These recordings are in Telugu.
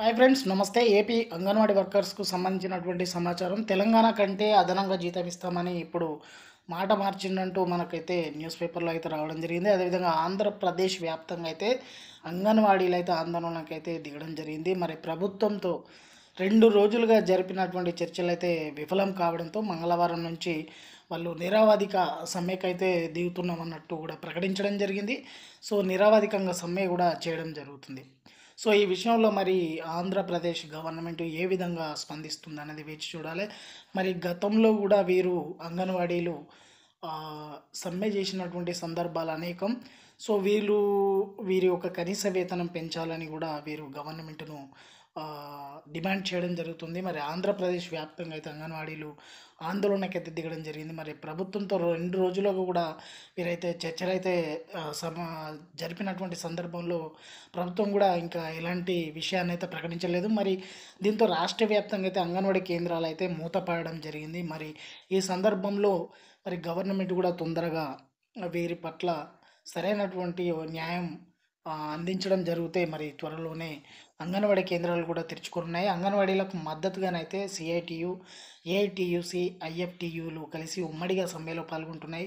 హాయ్ ఫ్రెండ్స్ నమస్తే ఏపీ అంగన్వాడీ వర్కర్స్కు సంబంధించినటువంటి సమాచారం తెలంగాణ కంటే అదనంగా జీతం ఇస్తామని ఇప్పుడు మాట మార్చిందంటూ మనకైతే న్యూస్ పేపర్లో అయితే రావడం జరిగింది అదేవిధంగా ఆంధ్రప్రదేశ్ వ్యాప్తంగా అయితే అంగన్వాడీలు అయితే ఆందోళనకి అయితే దిగడం జరిగింది మరి ప్రభుత్వంతో రెండు రోజులుగా జరిపినటువంటి చర్చలు అయితే విఫలం కావడంతో మంగళవారం నుంచి వాళ్ళు నిరావాధిక సమ్మెకైతే దిగుతున్నామన్నట్టు కూడా ప్రకటించడం జరిగింది సో నిరావాధికంగా సమ్మె కూడా చేయడం జరుగుతుంది సో ఈ విషయంలో మరి ఆంధ్రప్రదేశ్ గవర్నమెంట్ ఏ విధంగా స్పందిస్తుంది అనేది వేచి చూడాలి మరి గతంలో కూడా వీరు అంగన్వాడీలు సమ్మె చేసినటువంటి సందర్భాలు అనేకం సో వీళ్ళు వీరి యొక్క కనీస వేతనం పెంచాలని కూడా వీరు గవర్నమెంట్ను డిమాండ్ చేయడం జరుగుతుంది మరి ఆంధ్రప్రదేశ్ వ్యాప్తంగా అయితే అంగన్వాడీలు ఆందోళనకైతే దిగడం జరిగింది మరి ప్రభుత్వంతో రెండు రోజులకు కూడా వీరైతే చర్చలు అయితే సమా జరిపినటువంటి సందర్భంలో ప్రభుత్వం కూడా ఇంకా ఎలాంటి విషయాన్ని అయితే ప్రకటించలేదు మరి దీంతో రాష్ట్ర వ్యాప్తంగా అయితే అంగన్వాడీ కేంద్రాలు అయితే మూతపడడం జరిగింది మరి ఈ సందర్భంలో మరి గవర్నమెంట్ కూడా తొందరగా వీరి పట్ల సరైనటువంటి న్యాయం అందించడం జరిగితే మరి త్వరలోనే అంగన్వాడీ కేంద్రాలు కూడా తెరుచుకున్నాయి అంగన్వాడీలకు మద్దతుగానైతే సిఐటియు ఏఐటియుసి ఐఎఫ్టియులు కలిసి ఉమ్మడిగా సమ్మెలో పాల్గొంటున్నాయి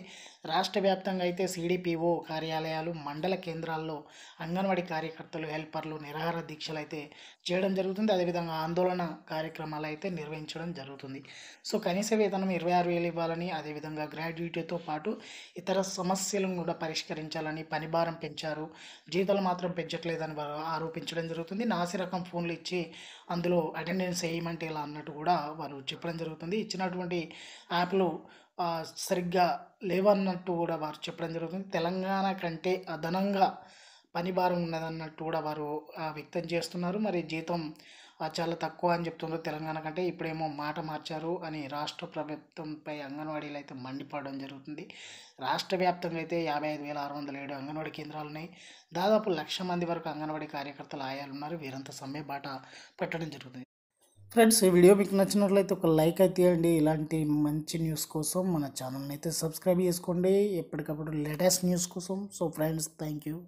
రాష్ట్ర వ్యాప్తంగా అయితే సిడిపిఓ కార్యాలయాలు మండల కేంద్రాల్లో అంగన్వాడీ కార్యకర్తలు హెల్పర్లు నిరాహార దీక్షలు అయితే చేయడం జరుగుతుంది అదేవిధంగా ఆందోళన కార్యక్రమాలు అయితే నిర్వహించడం జరుగుతుంది సో కనీస వేతనం ఇరవై ఆరు వేలు ఇవ్వాలని అదేవిధంగా గ్రాడ్యుయేటీతో పాటు ఇతర సమస్యలను కూడా పరిష్కరించాలని పనిభారం పెంచారు జీతాలు మాత్రం పెంచట్లేదని ఆరోపించడం జరుగుతుంది నా నాసి రకం ఫోన్లు ఇచ్చి అందులో అటెండెన్స్ వేయమంటే ఇలా అన్నట్టు కూడా వారు చెప్పడం జరుగుతుంది ఇచ్చినటువంటి యాప్లు సరిగ్గా లేవన్నట్టు కూడా వారు చెప్పడం జరుగుతుంది తెలంగాణ కంటే అదనంగా పని భారం ఉన్నదన్నట్టు కూడా వారు వ్యక్తం చేస్తున్నారు మరి జీతం చాలా తక్కువ అని చెప్తుంది తెలంగాణ కంటే ఇప్పుడేమో మాట మార్చారు అని రాష్ట్ర ప్రభుత్వంపై అంగన్వాడీలు అయితే మండిపడడం జరుగుతుంది రాష్ట్ర వ్యాప్తంగా అయితే యాభై ఐదు వేల ఆరు వందల ఏడు అంగన్వాడీ కేంద్రాలు ఉన్నాయి దాదాపు లక్ష మంది వరకు అంగన్వాడీ కార్యకర్తలు ఆయాలు ఉన్నారు వీరంతా సమ్మె బాట పెట్టడం జరుగుతుంది ఫ్రెండ్స్ ఈ వీడియో మీకు నచ్చినట్లయితే ఒక లైక్ అయితే అండి ఇలాంటి మంచి న్యూస్ కోసం మన ఛానల్ని అయితే సబ్స్క్రైబ్ చేసుకోండి ఎప్పటికప్పుడు లేటెస్ట్ న్యూస్ కోసం సో ఫ్రెండ్స్ థ్యాంక్ యూ